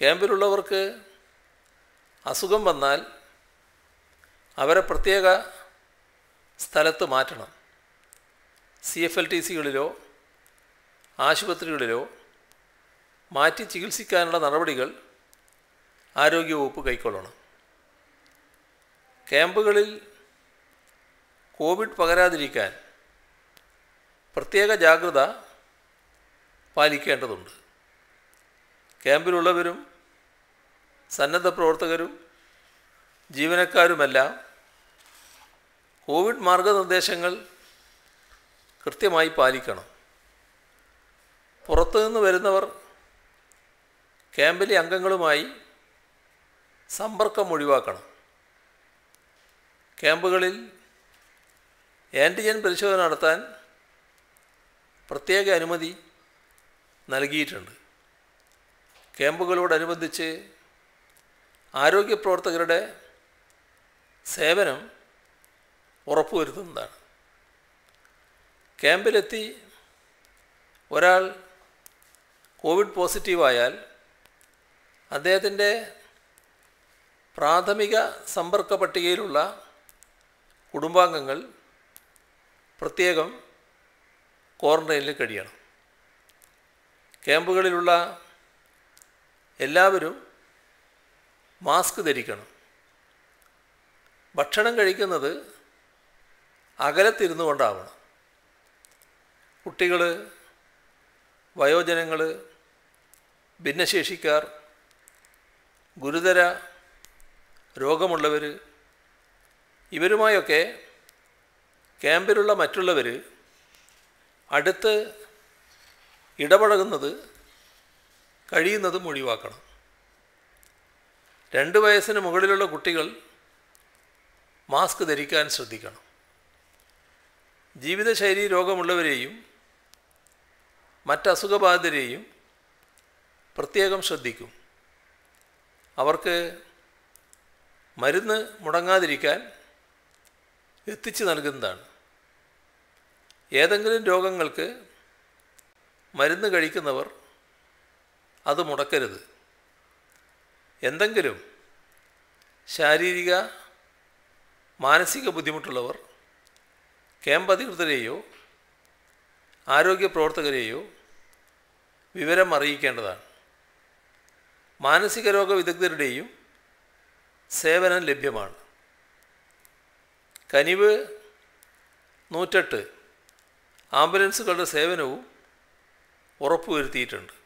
ക്യാമ്പിലുള്ളവർക്ക് അസുഖം വന്നാൽ അവരെ പ്രത്യേക സ്ഥലത്ത് മാറ്റണം സി എഫ് എൽ ടി സികളിലോ ആശുപത്രികളിലോ മാറ്റി ചികിത്സിക്കാനുള്ള നടപടികൾ ആരോഗ്യവകുപ്പ് കൈക്കൊള്ളണം ക്യാമ്പുകളിൽ കോവിഡ് പകരാതിരിക്കാൻ പ്രത്യേക ജാഗ്രത പാലിക്കേണ്ടതുണ്ട് ക്യാമ്പിലുള്ളവരും സന്നദ്ധ പ്രവർത്തകരും ജീവനക്കാരുമെല്ലാം കോവിഡ് മാർഗനിർദ്ദേശങ്ങൾ കൃത്യമായി പാലിക്കണം പുറത്തുനിന്ന് വരുന്നവർ ക്യാമ്പിലെ അംഗങ്ങളുമായി സമ്പർക്കം ഒഴിവാക്കണം ക്യാമ്പുകളിൽ ആൻറ്റിജൻ പരിശോധന നടത്താൻ പ്രത്യേക അനുമതി നൽകിയിട്ടുണ്ട് ക്യാമ്പുകളോടനുബന്ധിച്ച് ആരോഗ്യ പ്രവർത്തകരുടെ സേവനം ഉറപ്പുവരുത്തുന്നതാണ് ക്യാമ്പിലെത്തി ഒരാൾ കോവിഡ് പോസിറ്റീവായാൽ അദ്ദേഹത്തിൻ്റെ പ്രാഥമിക സമ്പർക്ക പട്ടികയിലുള്ള കുടുംബാംഗങ്ങൾ പ്രത്യേകം ക്വാറൻറ്റൈനിൽ കഴിയണം ക്യാമ്പുകളിലുള്ള എല്ലാവരും മാസ്ക് ധരിക്കണം ഭക്ഷണം കഴിക്കുന്നത് അകലത്തിരുന്നു കൊണ്ടാവണം കുട്ടികൾ വയോജനങ്ങൾ ഭിന്നശേഷിക്കാർ ഗുരുതര രോഗമുള്ളവർ ഇവരുമായൊക്കെ ക്യാമ്പിലുള്ള മറ്റുള്ളവർ അടുത്ത് ഇടപഴകുന്നത് കഴിയുന്നതും ഒഴിവാക്കണം രണ്ട് വയസ്സിന് മുകളിലുള്ള കുട്ടികൾ മാസ്ക് ധരിക്കാൻ ശ്രദ്ധിക്കണം ജീവിതശൈലി രോഗമുള്ളവരെയും മറ്റസുഖബാധിതരെയും പ്രത്യേകം ശ്രദ്ധിക്കും അവർക്ക് മരുന്ന് മുടങ്ങാതിരിക്കാൻ എത്തിച്ചു നൽകുന്നതാണ് ഏതെങ്കിലും രോഗങ്ങൾക്ക് മരുന്ന് കഴിക്കുന്നവർ അത് മുടക്കരുത് എന്തെങ്കിലും ശാരീരിക മാനസിക ബുദ്ധിമുട്ടുള്ളവർ ക്യാമ്പ് അധികൃതരെയോ ആരോഗ്യ പ്രവർത്തകരെയോ വിവരം അറിയിക്കേണ്ടതാണ് മാനസിക രോഗ വിദഗ്ധരുടെയും സേവനം ലഭ്യമാണ് കനിവ് നൂറ്റെട്ട് ആംബുലൻസുകളുടെ സേവനവും ഉറപ്പുവരുത്തിയിട്ടുണ്ട്